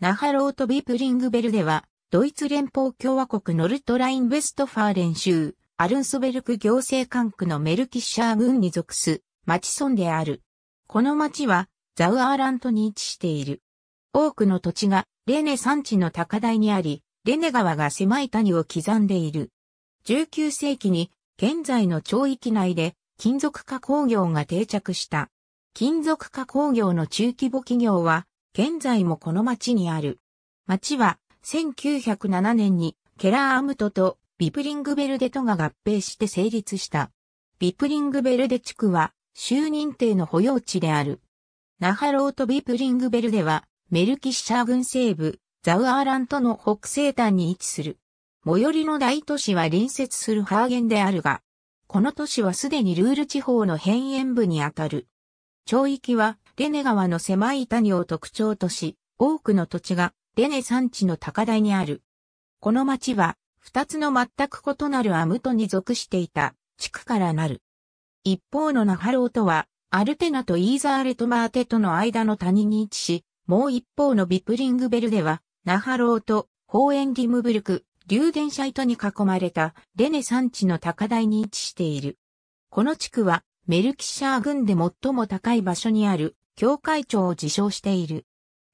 ナハロートビープリングベルでは、ドイツ連邦共和国ノルトライン・ベストファーレン州、アルンスベルク行政管区のメルキッシャー郡に属す、町村である。この町は、ザウアーラントに位置している。多くの土地が、レネ山地の高台にあり、レネ川が狭い谷を刻んでいる。19世紀に、現在の町域内で、金属加工業が定着した。金属加工業の中規模企業は、現在もこの町にある。町は1907年にケラーアムトとビプリングベルデとが合併して成立した。ビプリングベルデ地区は州認定の保養地である。ナハローとビプリングベルデはメルキッシャー郡西部、ザウアーラントの北西端に位置する。最寄りの大都市は隣接するハーゲンであるが、この都市はすでにルール地方の辺縁部にあたる。町域はレネ川の狭い谷を特徴とし、多くの土地がレネ山地の高台にある。この町は、二つの全く異なるアムトに属していた地区からなる。一方のナハローとは、アルテナとイーザーレトマーテとの間の谷に位置し、もう一方のビプリングベルでは、ナハローとホーエンディムブルク、リューデンシャイトに囲まれたレネ山地の高台に位置している。この地区はメルキシャー郡で最も高い場所にある教会長を自称している。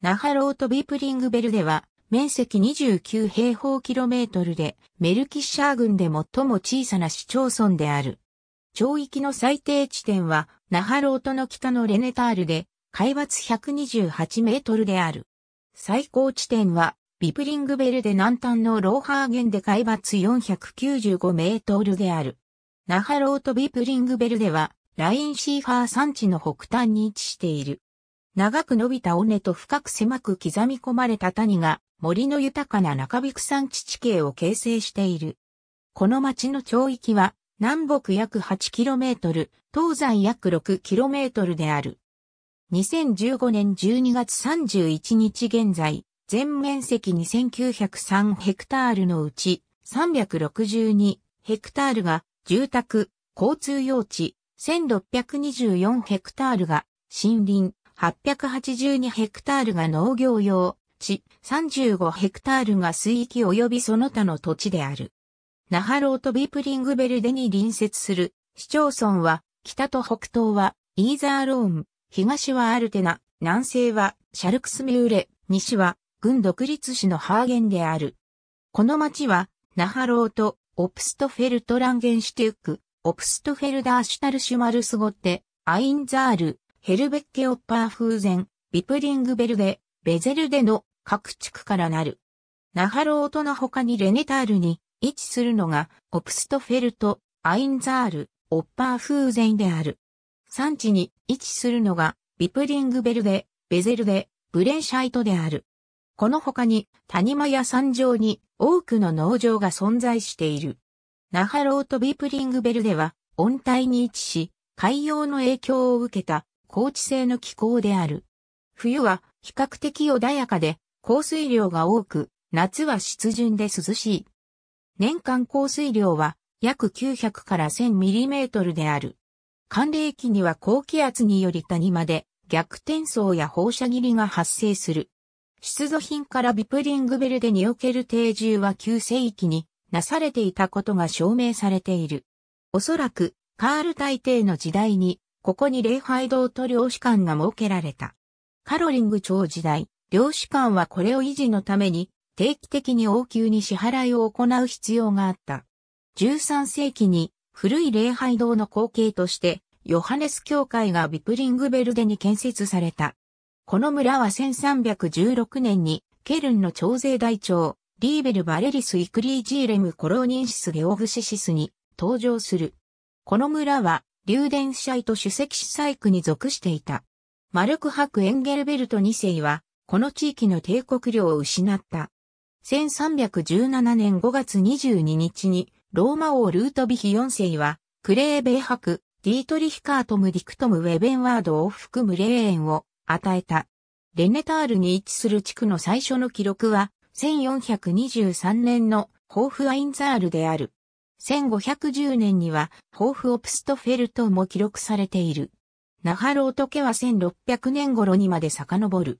ナハロートビープリングベルでは、面積29平方キロメートルで、メルキッシャー郡で最も小さな市町村である。町域の最低地点は、ナハロートの北のレネタールで、海抜128メートルである。最高地点は、ビプリングベルで南端のローハーゲンで海抜495メートルである。ナハロートビプリングベルでは、ラインシーファー山地の北端に位置している。長く伸びた尾根と深く狭く刻み込まれた谷が森の豊かな中陸山地地形を形成している。この町の町域は南北約 8km、東西約 6km である。2015年12月31日現在、全面積2903ヘクタールのうち362ヘクタールが住宅、交通用地、1624ヘクタールが森林、882ヘクタールが農業用、地、35ヘクタールが水域及びその他の土地である。ナハローとビープリングベルデに隣接する市町村は、北と北東はイーザーローン、東はアルテナ、南西はシャルクスミューレ、西は軍独立市のハーゲンである。この町は、ナハローとオプストフェルトランゲンシュテューク、オプストフェルダーシュタルシュマルスゴッテ、アインザール、ヘルベッケオッパー風前、ビプリングベルデ、ベゼルデの各地区からなる。ナハロートの他にレネタールに位置するのが、オプストフェルト、アインザール、オッパー風前である。産地に位置するのが、ビプリングベルデ、ベゼルデ、ブレンシャイトである。この他に、谷間や山上に多くの農場が存在している。ナハロートビープリングベルでは温帯に位置し、海洋の影響を受けた高地性の気候である。冬は比較的穏やかで降水量が多く、夏は湿潤で涼しい。年間降水量は約900から1 0 0 0トルである。寒冷期には高気圧により谷間で逆転層や放射切りが発生する。出土品からビプリングベルデにおける定住は旧世紀になされていたことが証明されている。おそらく、カール大帝の時代に、ここに礼拝堂と領主館が設けられた。カロリング朝時代、領主館はこれを維持のために、定期的に応急に支払いを行う必要があった。13世紀に、古い礼拝堂の後継として、ヨハネス教会がビプリングベルデに建設された。この村は1316年に、ケルンの徴税大長、リーベル・バレリス・イクリージーレム・コローニンシス・ゲオグシシスに登場する。この村は、リューデンシャイト主席主催区に属していた。マルクハク・エンゲルベルト2世は、この地域の帝国領を失った。1317年5月22日に、ローマ王ルートビヒ4世は、クレーベーク、ディートリヒカートム・ディクトム・ウェベンワードを含む霊園を与えた。レネタールに位置する地区の最初の記録は、1423年のホーフアインザールである。1510年には、ホーフオプストフェルトも記録されている。ナハロート家は1600年頃にまで遡る。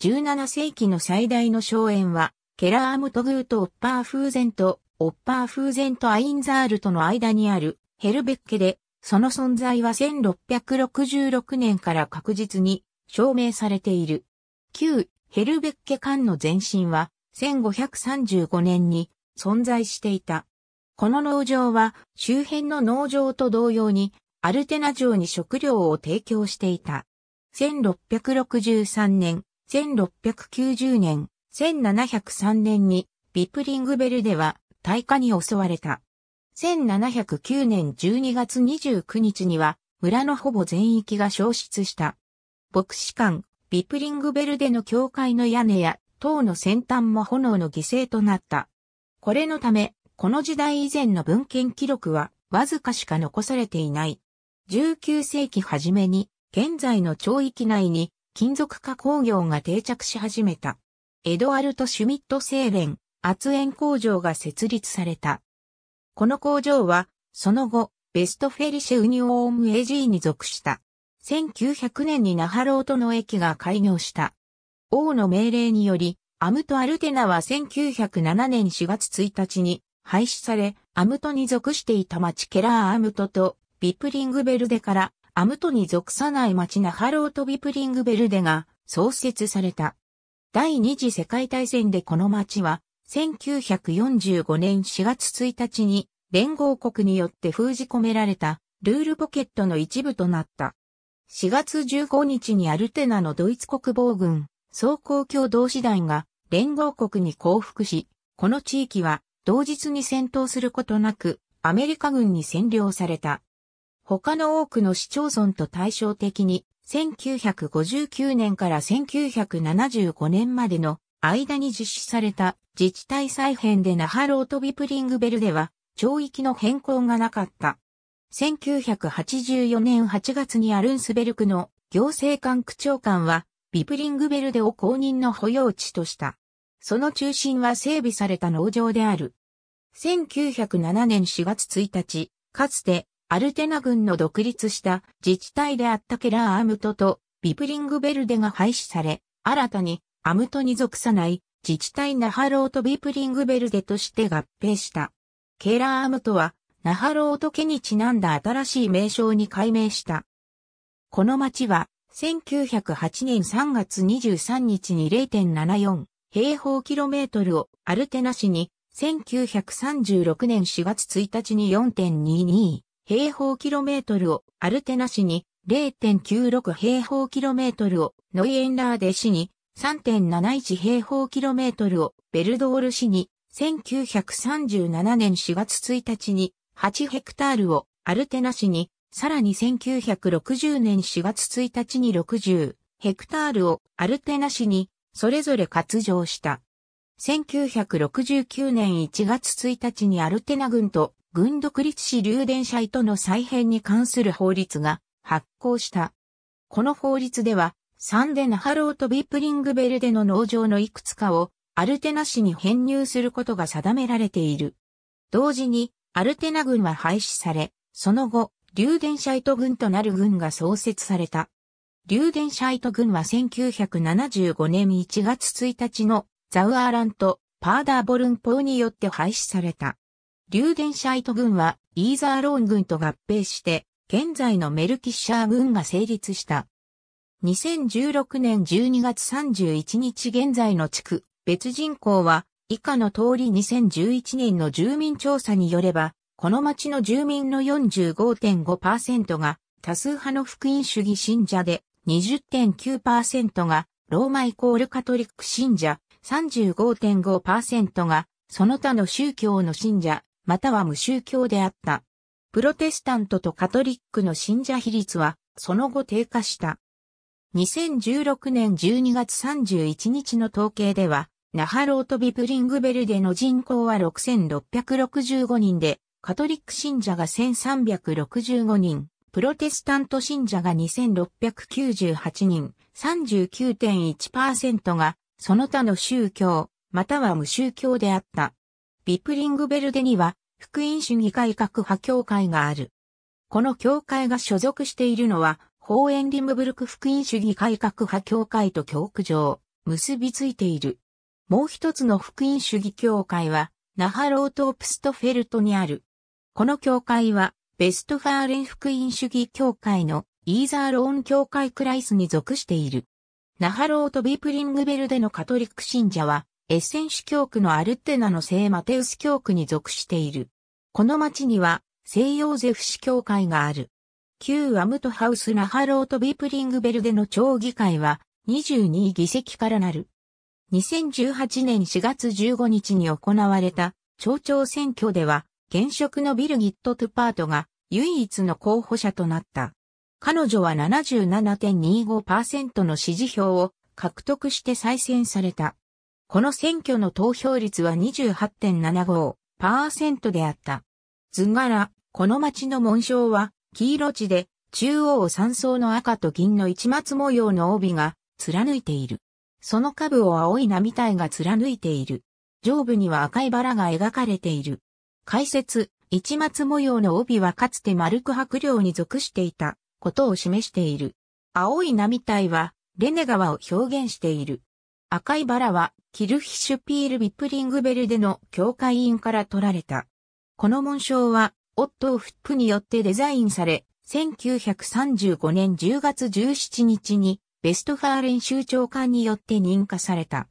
17世紀の最大の荘園は、ケラームトグーとオッパーフーゼンと、オッパーフーゼンとアインザールとの間にあるヘルベッケで、その存在は1666年から確実に証明されている。旧ヘルベッケ間の前身は1535年に存在していた。この農場は周辺の農場と同様にアルテナ城に食料を提供していた。1663年、1690年、1703年にビプリングベルでは大火に襲われた。1709年12月29日には村のほぼ全域が消失した。牧師館、ビプリングベルでの教会の屋根や塔の先端も炎の犠牲となった。これのため、この時代以前の文献記録はわずかしか残されていない。19世紀初めに、現在の町域内に金属加工業が定着し始めた。エドアルト・シュミットセーレン、圧縁工場が設立された。この工場は、その後、ベストフェリシェ・ウニオーム・エジーに属した。1900年にナハロートの駅が開業した。王の命令により、アムト・アルテナは1907年4月1日に廃止され、アムトに属していた町ケラー・アムトとビプリングベルデからアムトに属さない町ナハローとビプリングベルデが創設された。第二次世界大戦でこの町は1945年4月1日に連合国によって封じ込められたルールポケットの一部となった。4月15日にアルテナのドイツ国防軍総公共同士団が連合国に降伏し、この地域は同日に戦闘することなくアメリカ軍に占領された。他の多くの市町村と対照的に1959年から1975年までの間に実施された自治体再編でナハロートビプリングベルでは町域の変更がなかった。1984年8月にアルンスベルクの行政官区長官はビプリングベルデを公認の保養地とした。その中心は整備された農場である。1907年4月1日、かつてアルテナ軍の独立した自治体であったケラー・アムトとビプリングベルデが廃止され、新たにアムトに属さない自治体ナハローとビプリングベルデとして合併した。ケラー・アムトはナハローと家にちなんだ新しい名称に改名した。この町は1908年3月23日に0.74平方キロメートルをアルテナ市に、1936年4月1日に4.22平方キロメートルをアルテナ市に、0.96平方キロメートルをノイエンラーデ市に、3.71平方キロメートルをベルドール市に、1937年4月1日に8ヘクタールをアルテナ市にさらに1960年4月1日に60ヘクタールをアルテナ市にそれぞれ割譲した。1969年1月1日にアルテナ軍と軍独立市流電社との再編に関する法律が発行した。この法律では、サンデナハローとビープリングベルデの農場のいくつかをアルテナ市に編入することが定められている。同時に、アルテナ軍は廃止され、その後、デ電シャイト軍となる軍が創設された。デ電シャイト軍は1975年1月1日のザウアーラント、パーダーボルンポーによって廃止された。デ電シャイト軍はイーザーローン軍と合併して、現在のメルキッシャー軍が成立した。2016年12月31日現在の地区、別人口は以下の通り2011年の住民調査によれば、この町の住民の45.5%が多数派の福音主義信者で、20.9%がローマイコールカトリック信者、35.5%がその他の宗教の信者、または無宗教であった。プロテスタントとカトリックの信者比率は、その後低下した。2016年12月31日の統計では、ナハロートビプリングベルデの人口は6665人で、カトリック信者が1365人、プロテスタント信者が2698人、39.1%がその他の宗教、または無宗教であった。ビプリングベルデには、福音主義改革派協会がある。この協会が所属しているのは、ホーエンリムブルク福音主義改革派協会と教区上、結びついている。もう一つの福音主義協会は、ナハロートープストフェルトにある、この教会は、ベストファーレン福音主義教会のイーザーローン教会クライスに属している。ナハローとビープリングベルデのカトリック信者は、エッセン主教区のアルテナの聖マテウス教区に属している。この町には、聖ヨーゼフ市教会がある。旧アムトハウスナハローとビープリングベルデの町議会は、22議席からなる。2018年4月15日に行われた町長選挙では、現職のビルギット・トゥパートが唯一の候補者となった。彼女は77.25%の支持票を獲得して再選された。この選挙の投票率は28.75%であった。図柄、この町の紋章は黄色地で中央三層の赤と銀の市松模様の帯が貫いている。その下部を青い波体が貫いている。上部には赤いバラが描かれている。解説、市松模様の帯はかつて丸く白領に属していたことを示している。青い波体は、レネ川を表現している。赤いバラは、キルヒッシュピール・ビップリングベルデの教会員から取られた。この紋章は、オットー・フップによってデザインされ、1935年10月17日に、ベストファーレン州長官によって認可された。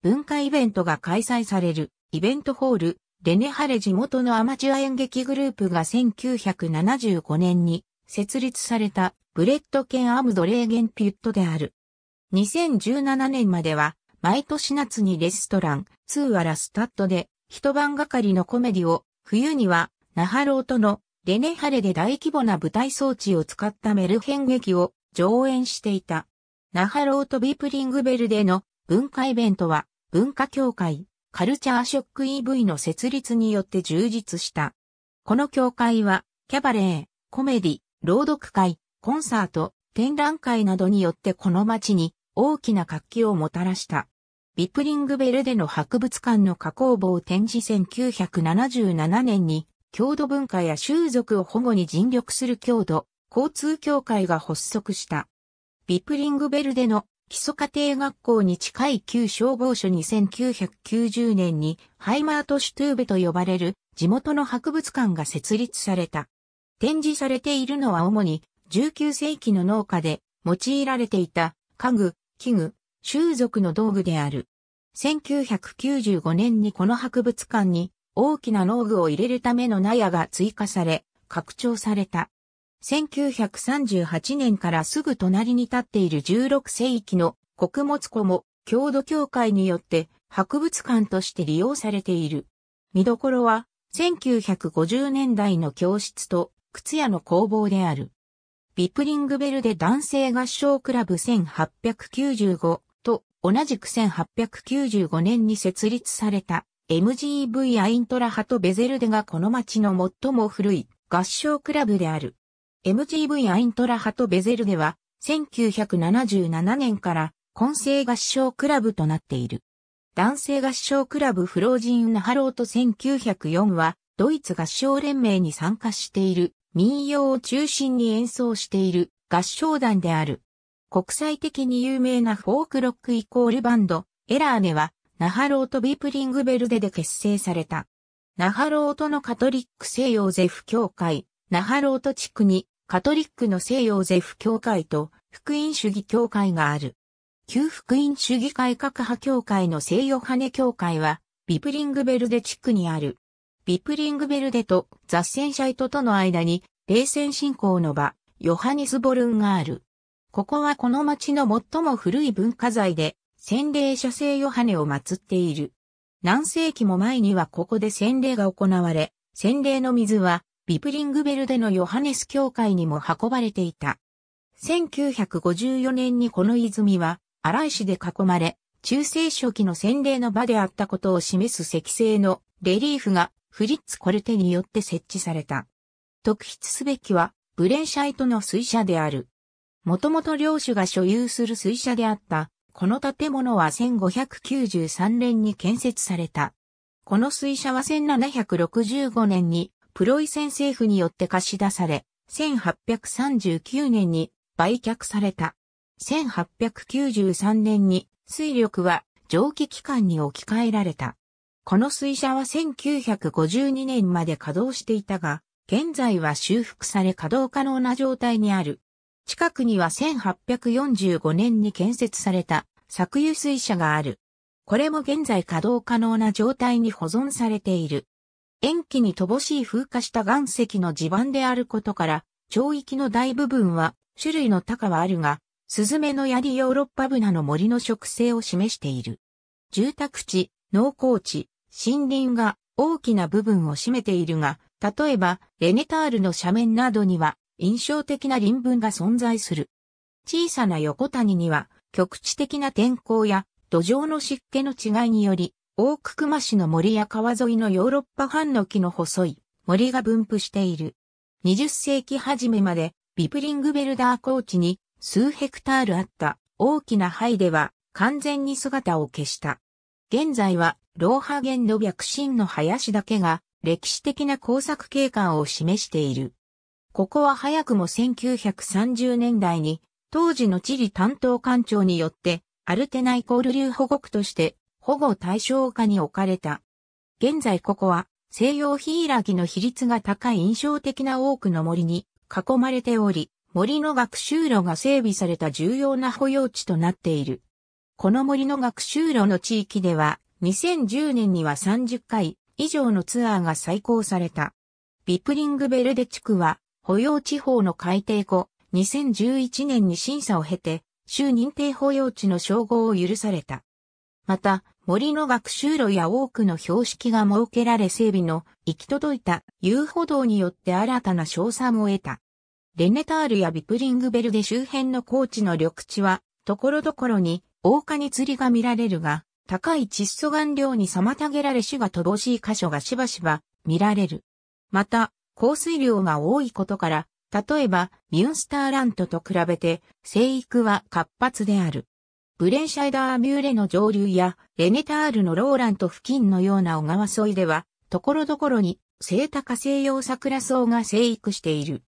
文化イベントが開催される、イベントホール、レネハレ地元のアマチュア演劇グループが1975年に設立されたブレットケン・アムドレーゲン・ピュットである。2017年までは毎年夏にレストラン、ツーアラスタッドで一晩がかりのコメディを、冬にはナハローとのレネハレで大規模な舞台装置を使ったメルヘン劇を上演していた。ナハローとビープリングベルでの文化イベントは文化協会、カルチャーショック EV の設立によって充実した。この協会は、キャバレー、コメディ、朗読会、コンサート、展覧会などによってこの街に大きな活気をもたらした。ビプリングベルデの博物館の加工房展示1977年に、郷土文化や習俗を保護に尽力する郷土、交通協会が発足した。ビプリングベルデの基礎家庭学校に近い旧消防署に1990年にハイマートシュトゥーベと呼ばれる地元の博物館が設立された。展示されているのは主に19世紀の農家で用いられていた家具、器具、習俗の道具である。1995年にこの博物館に大きな農具を入れるための納屋が追加され、拡張された。1938年からすぐ隣に立っている16世紀の穀物庫も郷土協会によって博物館として利用されている。見どころは1950年代の教室と靴屋の工房である。ビプリングベルで男性合唱クラブ1895と同じく1895年に設立された MGV アイントラハとベゼルデがこの町の最も古い合唱クラブである。MGV アイントラハトベゼルでは、1977年から混成合唱クラブとなっている。男性合唱クラブフロージン・ナハロート1904は、ドイツ合唱連盟に参加している、民謡を中心に演奏している合唱団である。国際的に有名なフォークロックイコールバンド、エラーネは、ナハロート・ビープリングベルデで結成された。ナハロートのカトリック西洋ゼフ教会、ナハロート地区にカトリックの西洋ゼフ教会と福音主義教会がある。旧福音主義改革派教会の西ヨハネ教会は、ビプリングベルデ地区にある。ビプリングベルデとザッセンシャイトとの間に、冷戦信仰の場、ヨハネスボルンがある。ここはこの町の最も古い文化財で、洗礼者聖ヨハネを祀っている。何世紀も前にはここで洗礼が行われ、洗礼の水はビプリングベルデのヨハネス教会にも運ばれていた。1954年にこの泉は荒井市で囲まれ、中世初期の洗礼の場であったことを示す石製のレリーフがフリッツ・コルテによって設置された。特筆すべきはブレンシャイトの水車である。もともと領主が所有する水車であった、この建物は1593年に建設された。この水車は1765年にプロイセン政府によって貸し出され、1839年に売却された。1893年に水力は蒸気機関に置き換えられた。この水車は1952年まで稼働していたが、現在は修復され稼働可能な状態にある。近くには1845年に建設された作油水車がある。これも現在稼働可能な状態に保存されている。塩基に乏しい風化した岩石の地盤であることから、町域の大部分は種類の高はあるが、スズメの槍ヨーロッパブナの森の植生を示している。住宅地、農耕地、森林が大きな部分を占めているが、例えばレネタールの斜面などには印象的な林文が存在する。小さな横谷には局地的な天候や土壌の湿気の違いにより大久熊市の森や川沿いのヨーロッパ藩の木の細い森が分布している。20世紀初めまでビプリングベルダー高地に数ヘクタールあった大きな灰では完全に姿を消した。現在はローハゲンの白ンの林だけが歴史的な工作景観を示している。ここは早くも1930年代に当時の地理担当官庁によってアルテナイコール流保護区として保護対象下に置かれた。現在ここは西洋ヒイラギの比率が高い印象的な多くの森に囲まれており、森の学習路が整備された重要な保養地となっている。この森の学習路の地域では、2010年には30回以上のツアーが再行された。ビプリングベルデ地区は、保養地方の改定後、2011年に審査を経て、州認定保養地の称号を許された。また、森の学習路や多くの標識が設けられ整備の行き届いた遊歩道によって新たな賞賛を得た。レネタールやビプリングベルで周辺の高地の緑地は、ところどころに、大花釣りが見られるが、高い窒素含量に妨げられ種が乏しい箇所がしばしば見られる。また、降水量が多いことから、例えばミュンスターラントと比べて生育は活発である。ブレンシャイダーミューレの上流やレネタールのローラント付近のような小川沿いでは、ところどころにセ多タカ西洋桜草が生育している。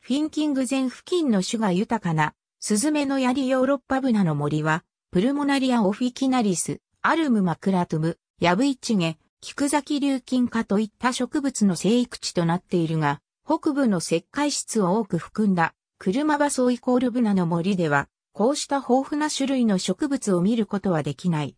フィンキング前付近の種が豊かな、スズメの槍ヨーロッパブナの森は、プルモナリアオフィキナリス、アルムマクラトム、ヤブイチゲ、キクザキ流金カといった植物の生育地となっているが、北部の石灰質を多く含んだ、クルマバソイコールブナの森では、こうした豊富な種類の植物を見ることはできない。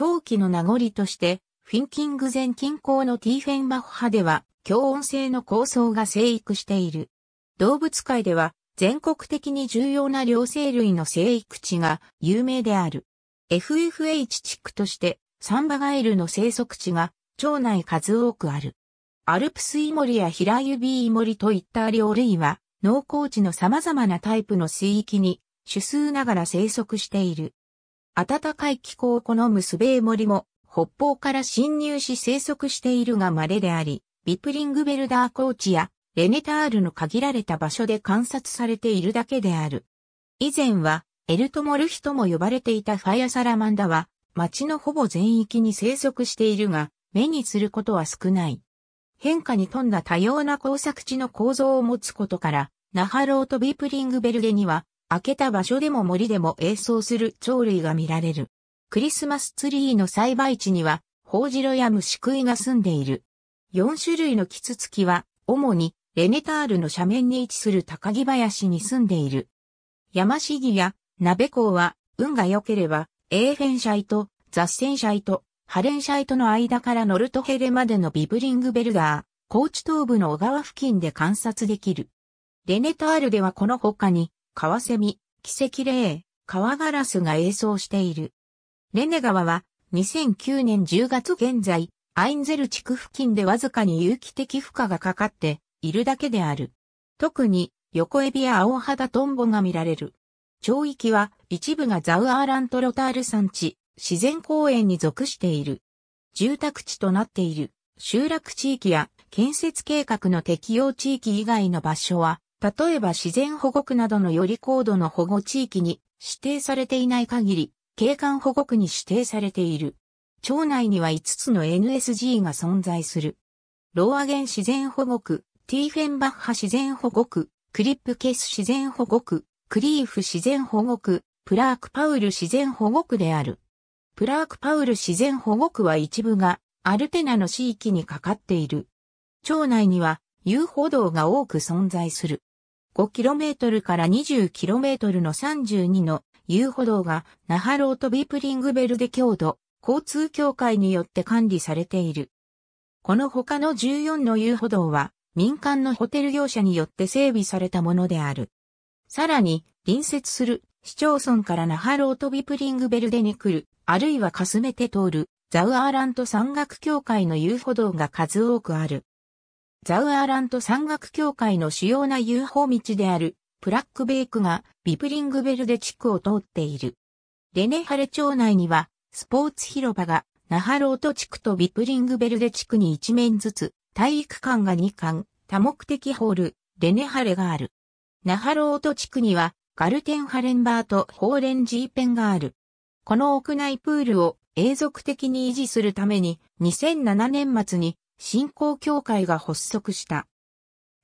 表記の名残として、フィンキング前近郊のティーフェンバッハでは、強音性の構想が生育している。動物界では、全国的に重要な両生類の生育地が有名である。FFH 地区として、サンバガエルの生息地が、町内数多くある。アルプスイモリや平指イモリといった両類は、農耕地の様々なタイプの水域に種数ながら生息している。暖かい気候を好むスベイモリも北方から侵入し生息しているが稀であり、ビプリングベルダーコーチやレネタールの限られた場所で観察されているだけである。以前はエルトモルヒとも呼ばれていたファイアサラマンダは町のほぼ全域に生息しているが、目にすることは少ない。変化に富んだ多様な工作地の構造を持つことから、ナハローとビープリングベルデには開けた場所でも森でも映像する鳥類が見られる。クリスマスツリーの栽培地には、ホウジロや虫食いが住んでいる。4種類のキツツキは、主にレネタールの斜面に位置する高木林に住んでいる。山市ギや鍋港は、運が良ければ、エーフェンシャイと雑線シャイとハレンシャイとの間からノルトヘレまでのビブリングベルガー、高知東部の小川付近で観察できる。レネタールではこの他に、カワセミ、奇跡霊、川ガラスが映像している。レネ川は2009年10月現在、アインゼル地区付近でわずかに有機的負荷がかかっているだけである。特に横エビや青肌トンボが見られる。町域は一部がザウアーラントロタール山地、自然公園に属している。住宅地となっている集落地域や建設計画の適用地域以外の場所は例えば自然保護区などのより高度の保護地域に指定されていない限り、景観保護区に指定されている。町内には5つの NSG が存在する。ローアゲン自然保護区、ティーフェンバッハ自然保護区、クリップケス自然保護区、クリーフ自然保護区、プラークパウル自然保護区である。プラークパウル自然保護区は一部がアルテナの地域にかかっている。町内には遊歩道が多く存在する。5km から 20km の32の遊歩道がナハロートビープリングベルデ郷土交通協会によって管理されている。この他の14の遊歩道は民間のホテル業者によって整備されたものである。さらに隣接する市町村からナハロートビプリングベルデに来る、あるいはかすめて通るザウアーラント山岳協会の遊歩道が数多くある。ザウアーラント山岳協会の主要な遊歩道であるプラックベイクがビプリングベルデ地区を通っている。レネハレ町内にはスポーツ広場がナハロート地区とビプリングベルデ地区に1面ずつ、体育館が2館、多目的ホール、レネハレがある。ナハロート地区にはガルテンハレンバーとホーレンジーペンがある。この屋内プールを永続的に維持するために2007年末に振興協会が発足した。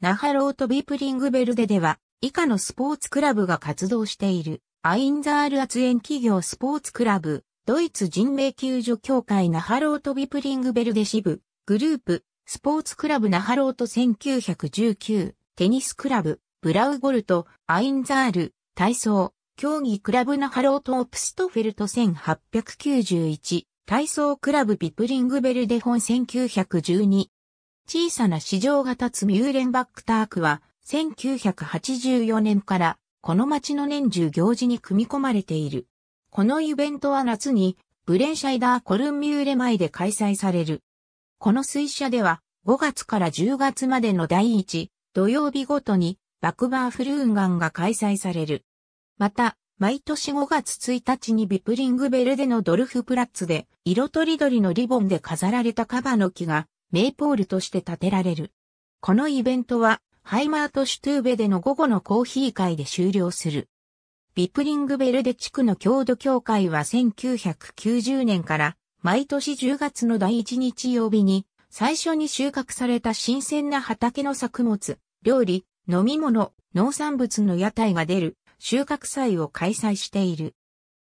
ナハロートビープリングベルデでは、以下のスポーツクラブが活動している、アインザール圧縁企業スポーツクラブ、ドイツ人命救助協会ナハロートビプリングベルデ支部、グループ、スポーツクラブナハロート1919、テニスクラブ、ブラウゴルト、アインザール、体操、競技クラブナハロートオプストフェルト1891、体操クラブピプリングベルデン1912。小さな市場が立つミューレンバックタークは、1984年からこの町の年中行事に組み込まれている。このイベントは夏にブレンシャイダーコルンミューレ前で開催される。この水車では5月から10月までの第1土曜日ごとにバクバーフルーンガンが開催される。また、毎年5月1日にビプリングベルデのドルフプラッツで、色とりどりのリボンで飾られたカバの木が、メイポールとして建てられる。このイベントは、ハイマートシュトゥーベでの午後のコーヒー会で終了する。ビプリングベルデ地区の郷土協会は1990年から、毎年10月の第1日曜日に、最初に収穫された新鮮な畑の作物、料理、飲み物、農産物の屋台が出る、収穫祭を開催している。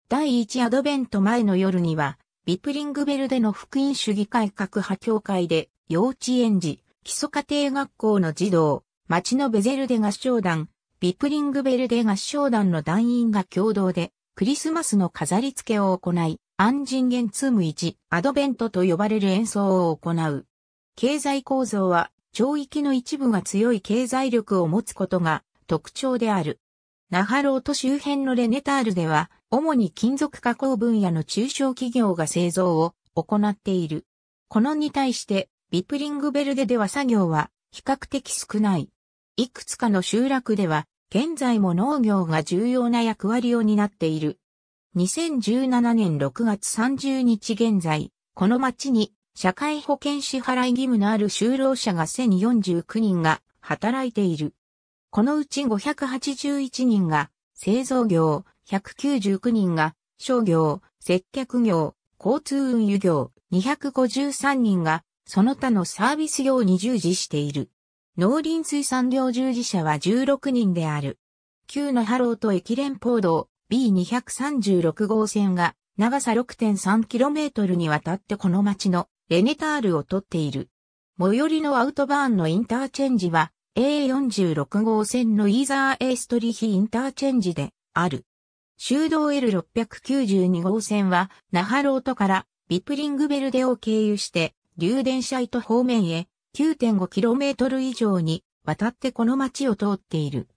第1アドベント前の夜には、ビプリングベルでの福音主義改革派協会で、幼稚園児、基礎家庭学校の児童、町のベゼルデ合唱団、ビプリングベルデ合唱団の団員が共同で、クリスマスの飾り付けを行い、安人元ツーム1、アドベントと呼ばれる演奏を行う。経済構造は、町域の一部が強い経済力を持つことが特徴である。ナハロート周辺のレネタールでは、主に金属加工分野の中小企業が製造を行っている。このに対して、ビプリングベルデでは作業は比較的少ない。いくつかの集落では、現在も農業が重要な役割を担っている。2017年6月30日現在、この町に社会保険支払い義務のある就労者が1049人が働いている。このうち581人が製造業、199人が商業、接客業、交通運輸業、253人がその他のサービス業に従事している。農林水産業従事者は16人である。旧のハローと駅連邦道 B236 号線が長さ 6.3km にわたってこの町のレネタールを取っている。最寄りのアウトバーンのインターチェンジは A46 号線のイーザーエーストリヒインターチェンジである。修道 L692 号線は、ナハロートからビプリングベルデを経由して、流電車糸方面へ 9.5km 以上に渡ってこの町を通っている。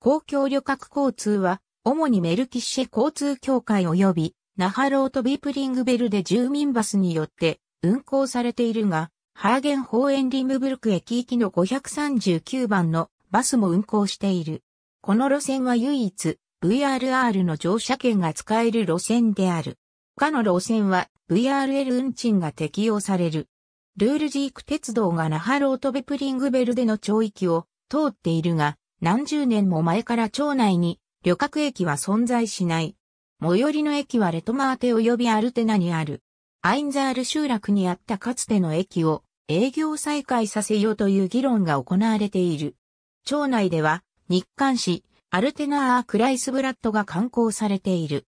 公共旅客交通は、主にメルキッシェ交通協会及び、ナハロートビプリングベルデ住民バスによって運行されているが、ハーゲンホーエンリムブルク駅行きの539番のバスも運行している。この路線は唯一 VRR の乗車券が使える路線である。他の路線は VRL 運賃が適用される。ルールジーク鉄道がナハロートベプリングベルでの町域を通っているが、何十年も前から町内に旅客駅は存在しない。最寄りの駅はレトマーテ及びアルテナにある。アインザール集落にあったかつての駅を営業再開させようという議論が行われている。町内では日刊誌アルテナー・クライスブラッドが刊行されている。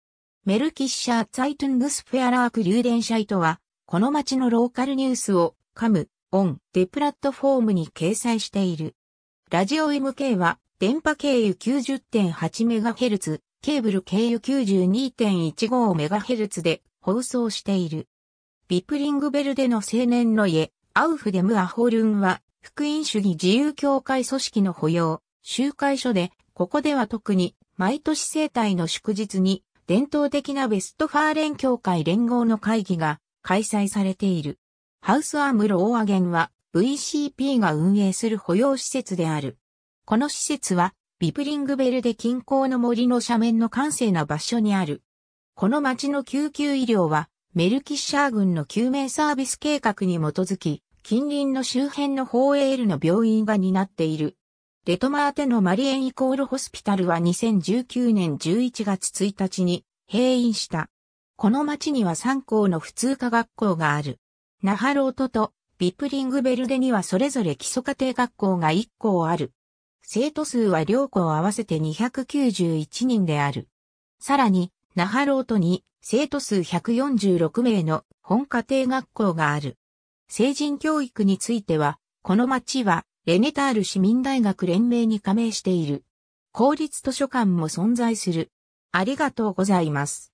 メルキッシャー・ツァイトゥングスフェアラーク・リューデンシャイトは、この町のローカルニュースをカム、オン、デプラットフォームに掲載している。ラジオ MK は、電波経由 90.8MHz、ケーブル経由 92.15MHz で放送している。ビップリングベルでの青年の家、アウフデムアホルンは、福音主義自由協会組織の保養、集会所で、ここでは特に、毎年生体の祝日に、伝統的なベストファーレン協会連合の会議が開催されている。ハウスアームローアゲンは VCP が運営する保養施設である。この施設はビプリングベルで近郊の森の斜面の閑静な場所にある。この町の救急医療はメルキッシャー軍の救命サービス計画に基づき近隣の周辺のホーエールの病院が担っている。レトマーテのマリエンイコールホスピタルは2019年11月1日に閉院した。この町には3校の普通科学校がある。ナハロートとビプリングベルデにはそれぞれ基礎家庭学校が1校ある。生徒数は両校合わせて291人である。さらに、ナハロートに生徒数146名の本家庭学校がある。成人教育については、この町はレネタール市民大学連盟に加盟している。公立図書館も存在する。ありがとうございます。